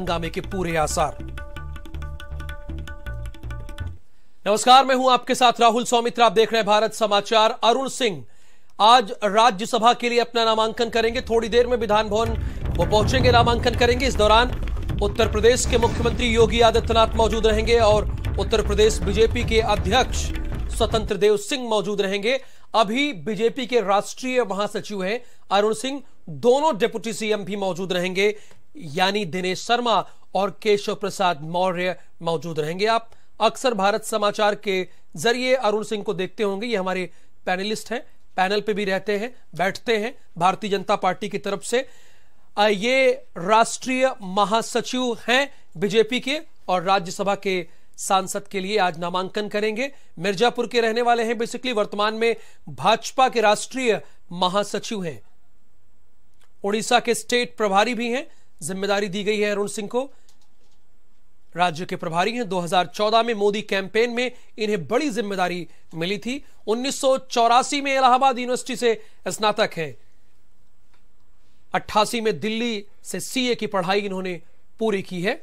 हंगामे के पूरे आसार नमस्कार मैं हूं आपके साथ राहुल सौमित्र आप देख रहे हैं भारत समाचार अरुण सिंह आज राज्यसभा के लिए अपना नामांकन करेंगे थोड़ी देर में विधान भवन वो पहुंचेंगे नामांकन करेंगे इस दौरान उत्तर प्रदेश के मुख्यमंत्री योगी आदित्यनाथ मौजूद रहेंगे और उत्तर प्रदेश बीजेपी के अध्यक्ष स्वतंत्र देव सिंह मौजूद रहेंगे अभी बीजेपी के राष्ट्रीय महासचिव हैं अरुण सिंह दोनों डेप्यूटी सीएम भी मौजूद रहेंगे यानी दिनेश शर्मा और केशव प्रसाद मौर्य मौजूद रहेंगे आप अक्सर भारत समाचार के जरिए अरुण सिंह को देखते होंगे ये हमारे पैनलिस्ट हैं पैनल पे भी रहते हैं बैठते हैं भारतीय जनता पार्टी की तरफ से ये राष्ट्रीय महासचिव हैं बीजेपी के और राज्यसभा के सांसद के लिए आज नामांकन करेंगे मिर्जापुर के रहने वाले हैं बेसिकली वर्तमान में भाजपा के राष्ट्रीय महासचिव हैं उड़ीसा के स्टेट प्रभारी भी हैं जिम्मेदारी दी गई है अरुण सिंह को राज्य के प्रभारी हैं 2014 में मोदी कैंपेन में इन्हें बड़ी जिम्मेदारी मिली थी उन्नीस में इलाहाबाद यूनिवर्सिटी से स्नातक हैं अट्ठासी में दिल्ली से सीए की पढ़ाई इन्होंने पूरी की है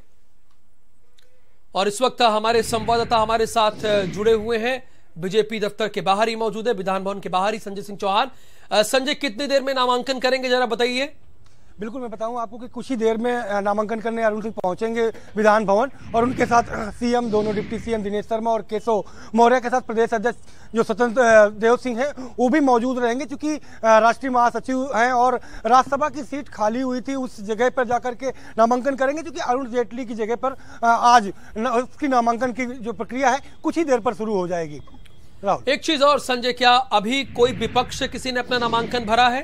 और इस वक्त हमारे संवाददाता हमारे साथ जुड़े हुए हैं बीजेपी दफ्तर के बाहर ही मौजूद है विधान भवन के बाहर ही संजय सिंह चौहान संजय कितनी देर में नामांकन करेंगे जरा बताइए बिल्कुल मैं बताऊं आपको कि कुछ ही देर में नामांकन करने अरुण सिंह पहुंचेंगे विधान भवन और उनके साथ सीएम दोनों डिप्टी सीएम दिनेश शर्मा और केशव मौर्य के साथ प्रदेश अध्यक्ष जो स्वतंत्र देव सिंह हैं वो भी मौजूद रहेंगे क्योंकि राष्ट्रीय महासचिव हैं और राज्यसभा की सीट खाली हुई थी उस जगह पर जाकर के नामांकन करेंगे क्योंकि अरुण जेटली की जगह पर आज उसकी नामांकन की जो प्रक्रिया है कुछ ही देर पर शुरू हो जाएगी एक चीज और संजय क्या अभी कोई विपक्ष किसी ने अपना नामांकन भरा है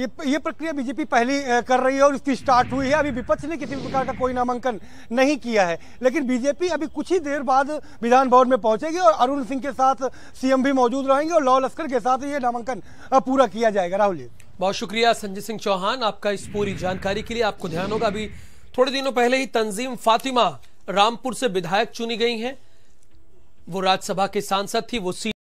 ये ये प्रक्रिया बीजेपी पहली कर रही है और इसकी स्टार्ट हुई है अभी विपक्ष ने किसी प्रकार का कोई नामांकन नहीं किया है लेकिन बीजेपी अभी कुछ ही देर बाद विधान भवन में पहुंचेगी और अरुण सिंह के साथ सीएम भी मौजूद रहेंगे और लॉ लश्कर के साथ ये नामांकन पूरा किया जाएगा राहुल जी बहुत शुक्रिया संजय सिंह चौहान आपका इस पूरी जानकारी के लिए आपको ध्यान होगा अभी थोड़े दिनों पहले ही तंजीम फातिमा रामपुर से विधायक चुनी गई है वो राज्यसभा के सांसद थी वो